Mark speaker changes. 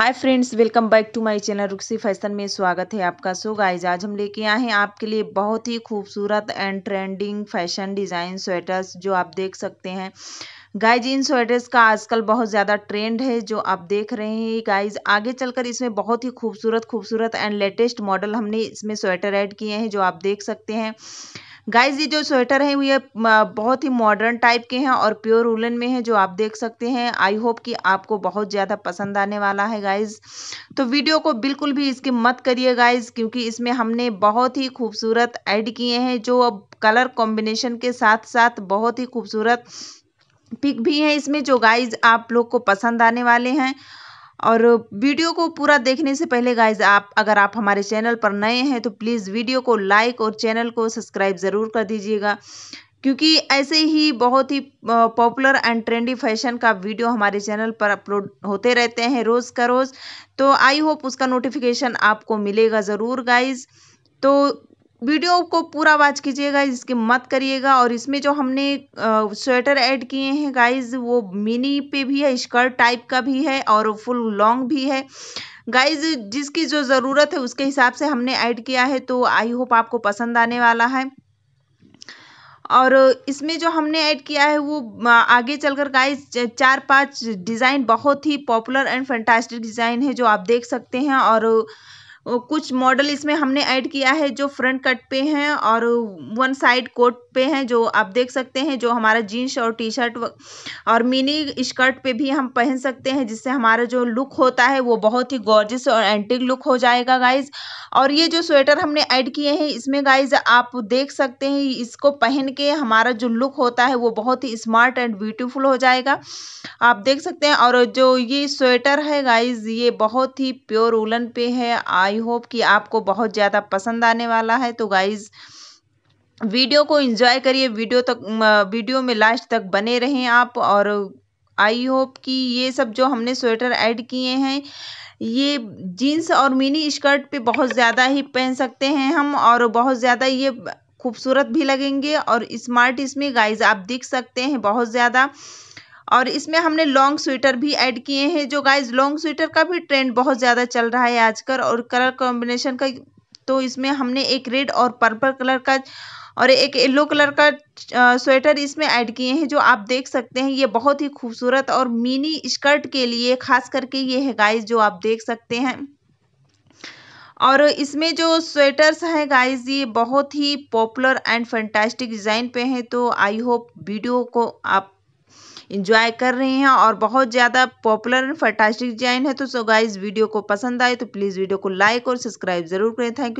Speaker 1: hi friends welcome back to my channel रुक्सी fashion में स्वागत है आपका सो गाइज आज हम लेके आए हैं आपके लिए बहुत ही खूबसूरत and trending fashion design sweaters जो आप देख सकते हैं गाइज इन स्वेटर्स का आजकल बहुत ज़्यादा ट्रेंड है जो आप देख रहे हैं गाइज आगे चलकर इसमें बहुत ही खूबसूरत खूबसूरत एंड लेटेस्ट मॉडल हमने इसमें स्वेटर ऐड किए हैं जो आप देख सकते हैं गाइस ये जो स्वेटर है ये बहुत ही मॉडर्न टाइप के हैं और प्योर उलन में है जो आप देख सकते हैं आई होप कि आपको बहुत ज़्यादा पसंद आने वाला है गाइज तो वीडियो को बिल्कुल भी इसकी मत करिए गाइज क्योंकि इसमें हमने बहुत ही खूबसूरत ऐड किए हैं जो अब कलर कॉम्बिनेशन के साथ साथ बहुत ही खूबसूरत पिक भी है इसमें जो गाइज आप लोग को पसंद आने वाले हैं और वीडियो को पूरा देखने से पहले गाइज आप अगर आप हमारे चैनल पर नए हैं तो प्लीज़ वीडियो को लाइक और चैनल को सब्सक्राइब ज़रूर कर दीजिएगा क्योंकि ऐसे ही बहुत ही पॉपुलर एंड ट्रेंडी फैशन का वीडियो हमारे चैनल पर अपलोड होते रहते हैं रोज़ का रोज़ तो आई होप उसका नोटिफिकेशन आपको मिलेगा ज़रूर गाइज़ तो वीडियो को पूरा वॉच कीजिएगा इसके मत करिएगा और इसमें जो हमने स्वेटर ऐड किए हैं गाइज वो मिनी पे भी है स्कर्ट टाइप का भी है और फुल लॉन्ग भी है गाइज जिसकी जो ज़रूरत है उसके हिसाब से हमने ऐड किया है तो आई होप आपको पसंद आने वाला है और इसमें जो हमने ऐड किया है वो आगे चलकर गाइस चार पांच डिज़ाइन बहुत ही पॉपुलर एंड फैंटास्टिक डिज़ाइन है जो आप देख सकते हैं और कुछ मॉडल इसमें हमने ऐड किया है जो फ्रंट कट पे हैं और वन साइड कोट पे हैं जो आप देख सकते हैं जो हमारा जीन्स और टी शर्ट और मिनी स्कर्ट पे भी हम पहन सकते हैं जिससे हमारा जो लुक होता है वो बहुत ही गॉर्जिस और एंटिक लुक हो जाएगा गाइज और ये जो स्वेटर हमने ऐड किए हैं इसमें गाइज आप देख सकते हैं इसको पहन के हमारा जो लुक होता है वो बहुत ही स्मार्ट एंड ब्यूटीफुल हो जाएगा आप देख सकते हैं और जो ये स्वेटर है गाइज ये बहुत ही प्योर उलन पे है आई होप कि आपको बहुत ज़्यादा पसंद आने वाला है तो गाइज़ वीडियो को एंजॉय करिए वीडियो तक वीडियो में लास्ट तक बने रहें आप और आई होप कि ये सब जो हमने स्वेटर ऐड किए हैं ये जीन्स और मिनी स्कर्ट पे बहुत ज़्यादा ही पहन सकते हैं हम और बहुत ज़्यादा ये खूबसूरत भी लगेंगे और स्मार्ट इसमें गाइज आप दिख सकते हैं बहुत ज़्यादा और इसमें हमने लॉन्ग स्वेटर भी ऐड किए हैं जो गाइज लॉन्ग स्वेटर का भी ट्रेंड बहुत ज़्यादा चल रहा है आजकल और कलर कॉम्बिनेशन का तो इसमें हमने एक रेड और पर्पल कलर का और एक येलो कलर का स्वेटर इसमें ऐड किए हैं जो आप देख सकते हैं ये बहुत ही खूबसूरत और मिनी स्कर्ट के लिए खास करके ये है गाइस जो आप देख सकते हैं और इसमें जो स्वेटर्स हैं गाइस ये बहुत ही पॉपुलर एंड फैंटास्टिक डिज़ाइन पे हैं तो आई होप वीडियो को आप इंजॉय कर रहे हैं और बहुत ज़्यादा पॉपुलर एंड फैंटास्टिक डिजाइन है तो सो गाइज़ वीडियो को पसंद आए तो प्लीज़ वीडियो को लाइक और सब्सक्राइब जरूर करें थैंक यू